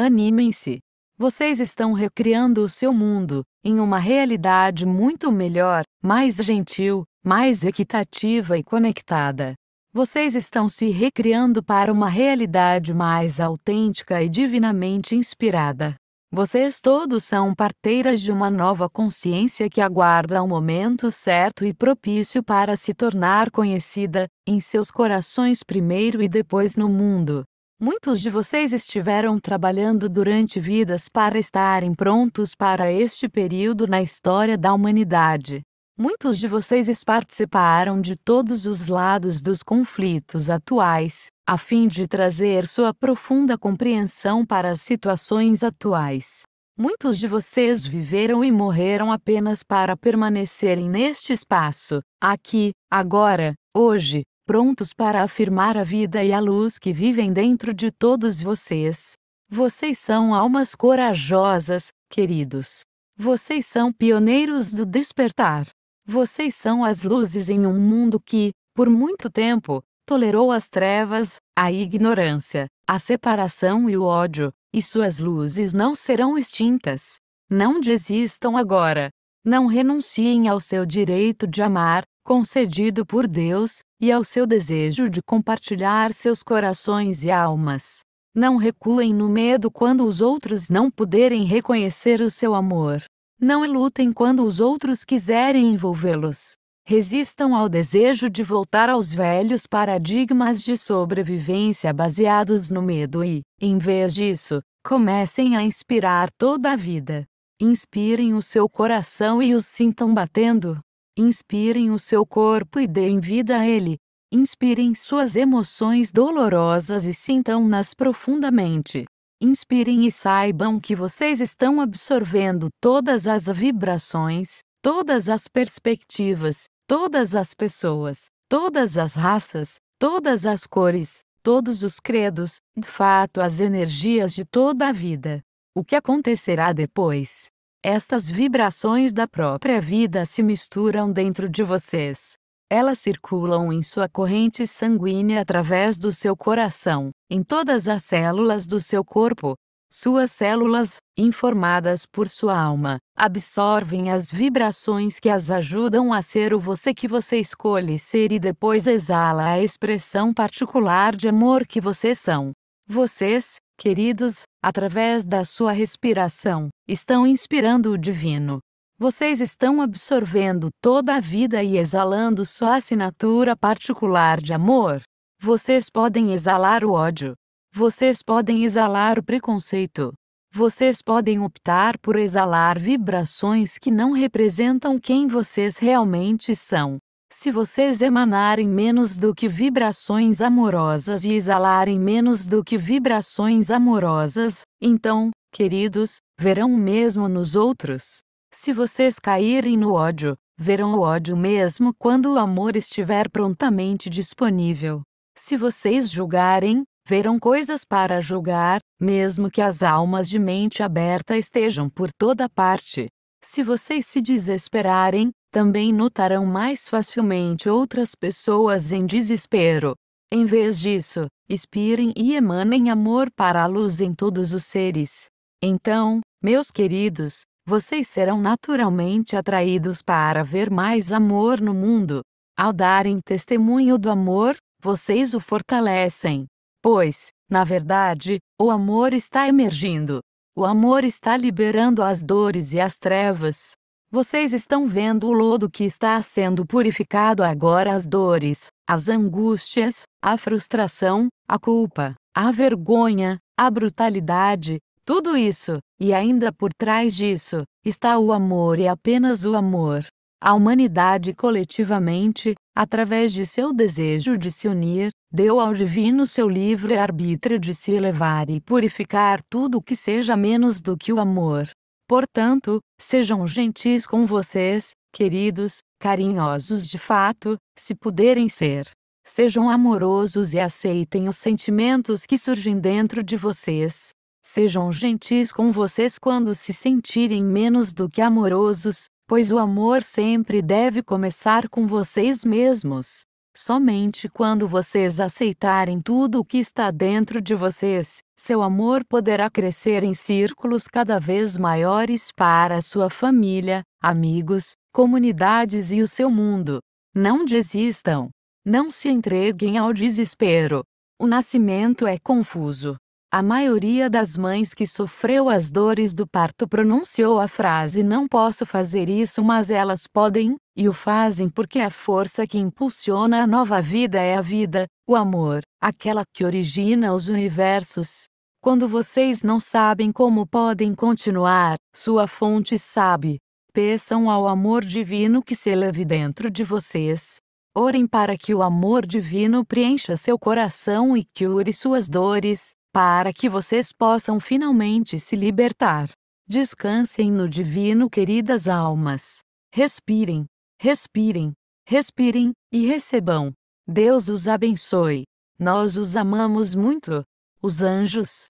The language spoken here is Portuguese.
Animem-se! Vocês estão recriando o seu mundo, em uma realidade muito melhor, mais gentil, mais equitativa e conectada. Vocês estão se recriando para uma realidade mais autêntica e divinamente inspirada. Vocês todos são parteiras de uma nova consciência que aguarda o um momento certo e propício para se tornar conhecida, em seus corações primeiro e depois no mundo. Muitos de vocês estiveram trabalhando durante vidas para estarem prontos para este período na história da humanidade. Muitos de vocês participaram de todos os lados dos conflitos atuais, a fim de trazer sua profunda compreensão para as situações atuais. Muitos de vocês viveram e morreram apenas para permanecerem neste espaço, aqui, agora, hoje, prontos para afirmar a vida e a luz que vivem dentro de todos vocês. Vocês são almas corajosas, queridos. Vocês são pioneiros do despertar. Vocês são as luzes em um mundo que, por muito tempo, tolerou as trevas, a ignorância, a separação e o ódio, e suas luzes não serão extintas. Não desistam agora. Não renunciem ao seu direito de amar, concedido por Deus, e ao seu desejo de compartilhar seus corações e almas. Não recuem no medo quando os outros não puderem reconhecer o seu amor. Não lutem quando os outros quiserem envolvê-los. Resistam ao desejo de voltar aos velhos paradigmas de sobrevivência baseados no medo e, em vez disso, comecem a inspirar toda a vida. Inspirem o seu coração e os sintam batendo inspirem o seu corpo e deem vida a ele, inspirem suas emoções dolorosas e sintam-nas profundamente. Inspirem e saibam que vocês estão absorvendo todas as vibrações, todas as perspectivas, todas as pessoas, todas as raças, todas as cores, todos os credos, de fato, as energias de toda a vida. O que acontecerá depois? Estas vibrações da própria vida se misturam dentro de vocês. Elas circulam em sua corrente sanguínea através do seu coração, em todas as células do seu corpo. Suas células, informadas por sua alma, absorvem as vibrações que as ajudam a ser o você que você escolhe ser e depois exala a expressão particular de amor que vocês são. Vocês, queridos, através da sua respiração, estão inspirando o divino. Vocês estão absorvendo toda a vida e exalando sua assinatura particular de amor. Vocês podem exalar o ódio. Vocês podem exalar o preconceito. Vocês podem optar por exalar vibrações que não representam quem vocês realmente são. Se vocês emanarem menos do que vibrações amorosas e exalarem menos do que vibrações amorosas, então, queridos, verão o mesmo nos outros. Se vocês caírem no ódio, verão o ódio mesmo quando o amor estiver prontamente disponível. Se vocês julgarem, verão coisas para julgar, mesmo que as almas de mente aberta estejam por toda parte. Se vocês se desesperarem, também notarão mais facilmente outras pessoas em desespero. Em vez disso, expirem e emanem amor para a luz em todos os seres. Então, meus queridos, vocês serão naturalmente atraídos para ver mais amor no mundo. Ao darem testemunho do amor, vocês o fortalecem. Pois, na verdade, o amor está emergindo. O amor está liberando as dores e as trevas. Vocês estão vendo o lodo que está sendo purificado agora as dores, as angústias, a frustração, a culpa, a vergonha, a brutalidade, tudo isso, e ainda por trás disso, está o amor e apenas o amor. A humanidade coletivamente, através de seu desejo de se unir, deu ao divino seu livre arbítrio de se elevar e purificar tudo o que seja menos do que o amor. Portanto, sejam gentis com vocês, queridos, carinhosos de fato, se puderem ser. Sejam amorosos e aceitem os sentimentos que surgem dentro de vocês. Sejam gentis com vocês quando se sentirem menos do que amorosos, pois o amor sempre deve começar com vocês mesmos. Somente quando vocês aceitarem tudo o que está dentro de vocês, seu amor poderá crescer em círculos cada vez maiores para sua família, amigos, comunidades e o seu mundo. Não desistam. Não se entreguem ao desespero. O nascimento é confuso, a maioria das mães que sofreu as dores do parto pronunciou a frase não posso fazer isso, mas elas podem, e o fazem porque a força que impulsiona a nova vida é a vida, o amor, aquela que origina os universos. Quando vocês não sabem como podem continuar, sua fonte sabe. Peçam ao amor divino que se eleve dentro de vocês. Orem para que o amor divino preencha seu coração e cure suas dores para que vocês possam finalmente se libertar. Descansem no Divino, queridas almas. Respirem, respirem, respirem e recebam. Deus os abençoe. Nós os amamos muito. Os anjos,